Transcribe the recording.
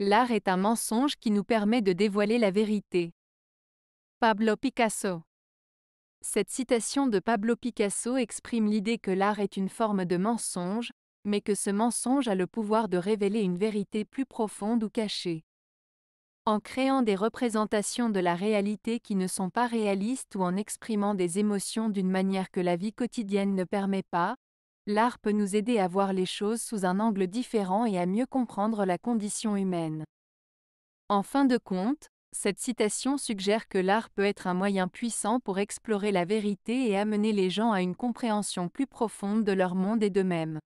L'art est un mensonge qui nous permet de dévoiler la vérité. Pablo Picasso Cette citation de Pablo Picasso exprime l'idée que l'art est une forme de mensonge, mais que ce mensonge a le pouvoir de révéler une vérité plus profonde ou cachée. En créant des représentations de la réalité qui ne sont pas réalistes ou en exprimant des émotions d'une manière que la vie quotidienne ne permet pas, L'art peut nous aider à voir les choses sous un angle différent et à mieux comprendre la condition humaine. En fin de compte, cette citation suggère que l'art peut être un moyen puissant pour explorer la vérité et amener les gens à une compréhension plus profonde de leur monde et d'eux-mêmes.